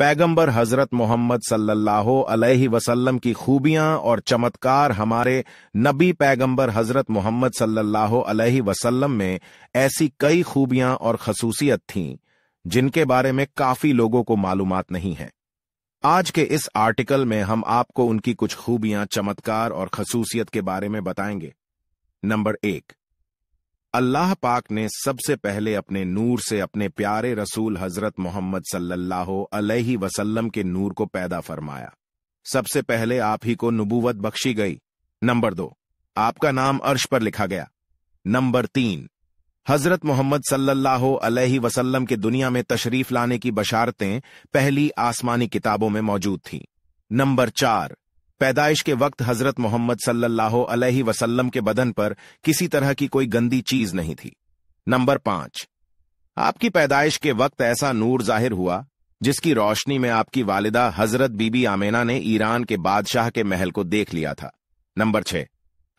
पैगंबर हजरत मोहम्मद सल्लल्लाहु अलैहि वसल्लम की खूबियां और चमत्कार हमारे नबी पैगंबर हजरत मोहम्मद सल्लल्लाहु अलैहि वसल्लम में ऐसी कई खूबियां और खसूसियत थीं जिनके बारे में काफी लोगों को मालूम नहीं है आज के इस आर्टिकल में हम आपको उनकी कुछ खूबियां चमत्कार और खसूसियत के बारे में बताएंगे नंबर एक अल्लाह पाक ने सबसे पहले अपने नूर से अपने प्यारे रसूल हजरत मोहम्मद सल्लल्लाहु अलैहि वसल्लम के नूर को पैदा फरमाया सबसे पहले आप ही को नबूवत बख्शी गई नंबर दो आपका नाम अर्श पर लिखा गया नंबर तीन हजरत मोहम्मद सल्लल्लाहु अलैहि वसल्लम के दुनिया में तशरीफ लाने की बशारतें पहली आसमानी किताबों में मौजूद थी नंबर चार पैदाइश के वक्त हजरत मोहम्मद सल्लल्लाहु अलैहि वसल्लम के बदन पर किसी तरह की कोई गंदी चीज नहीं थी नंबर पांच आपकी पैदाइश के वक्त ऐसा नूर जाहिर हुआ जिसकी रोशनी में आपकी वालिदा हजरत बीबी आमेना ने ईरान के बादशाह के महल को देख लिया था नंबर छह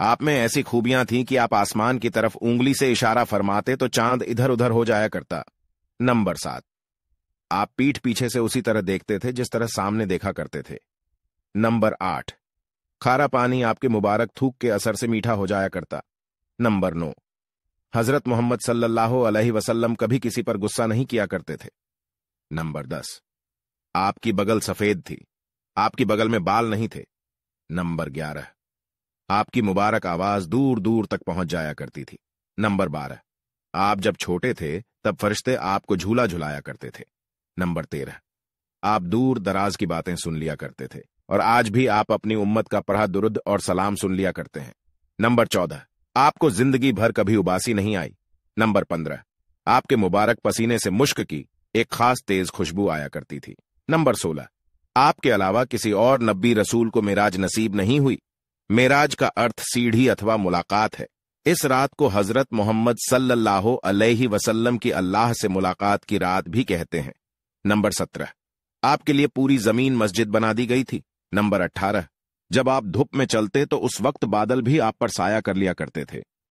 आप में ऐसी खूबियां थीं कि आप आसमान की तरफ उंगली से इशारा फरमाते तो चांद इधर उधर हो जाया करता नंबर सात आप पीठ पीछे से उसी तरह देखते थे जिस तरह सामने देखा करते थे नंबर आठ खारा पानी आपके मुबारक थूक के असर से मीठा हो जाया करता नंबर नौ हजरत मोहम्मद सल्लल्लाहु अलैहि वसल्लम कभी किसी पर गुस्सा नहीं किया करते थे नंबर दस आपकी बगल सफेद थी आपकी बगल में बाल नहीं थे नंबर ग्यारह आपकी मुबारक आवाज दूर दूर तक पहुंच जाया करती थी नंबर बारह आप जब छोटे थे तब फरिश्ते आपको झूला झुलाया करते थे नंबर तेरह आप दूर दराज की बातें सुन लिया करते थे और आज भी आप अपनी उम्मत का पढ़ा दुरुद और सलाम सुन लिया करते हैं नंबर चौदह आपको जिंदगी भर कभी उबासी नहीं आई नंबर पंद्रह आपके मुबारक पसीने से मुश्क की एक खास तेज खुशबू आया करती थी नंबर सोलह आपके अलावा किसी और नब्बी रसूल को मेराज नसीब नहीं हुई मेराज का अर्थ सीढ़ी अथवा मुलाकात है इस रात को हजरत मोहम्मद सल्लल्लाहु अलैहि वसल्लम की अल्लाह से मुलाकात की रात भी कहते हैं नंबर सत्रह आपके लिए पूरी जमीन मस्जिद बना दी गई थी नंबर 18 जब आप धूप में चलते तो उस वक्त बादल भी आप पर साया कर लिया करते थे